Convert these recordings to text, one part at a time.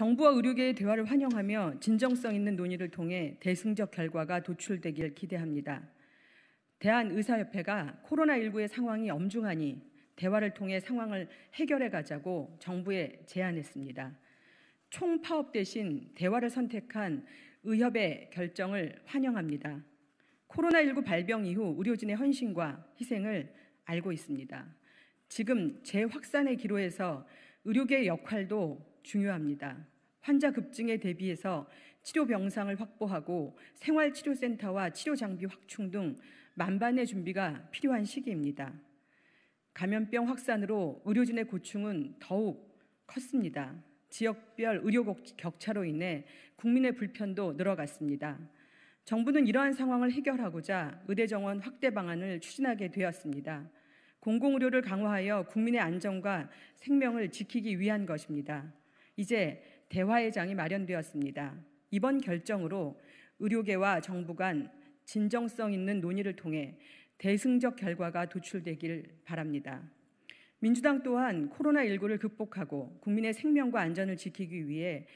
정부와 의료계의 대화를 환영하며 진정성 있는 논의를 통해 대승적 결과가 도출되길 기대합니다. 대한의사협회가 코로나19의 상황이 엄중하니 대화를 통해 상황을 해결해 가자고 정부에 제안했습니다. 총파업 대신 대화를 선택한 의협의 결정을 환영합니다. 코로나19 발병 이후 의료진의 헌신과 희생을 알고 있습니다. 지금 재확산의 기로에서 의료계의 역할도 중요합니다. 환자 급증에 대비해서 치료 병상을 확보하고 생활치료센터와 치료 장비 확충 등 만반의 준비가 필요한 시기입니다. 감염병 확산으로 의료진의 고충은 더욱 컸습니다. 지역별 의료 격차로 인해 국민의 불편도 늘어갔습니다. 정부는 이러한 상황을 해결하고자 의대 정원 확대 방안을 추진하게 되었습니다. 공공의료를 강화하여 국민의 안전과 생명을 지키기 위한 것입니다. 이제 대화의 장이 마련되었습니다. 이번 결정으로 의료계와 정부 간 진정성 있는 논의를 통해 대승적 결과가 도출되길 바랍니다. 민주당 또한 코로나19를 극복하고 국민의 생명과 안전을 지키기 위해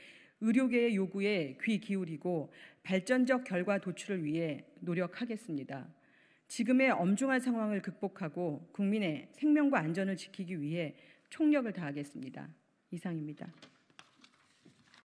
의료계의 요구에 귀 기울이고 발전적 결과 도출을 위해 노력하겠습니다. 지금의 엄중한 상황을 극복하고 국민의 생명과 안전을 지키기 위해 총력을 다하겠습니다. 이상입니다.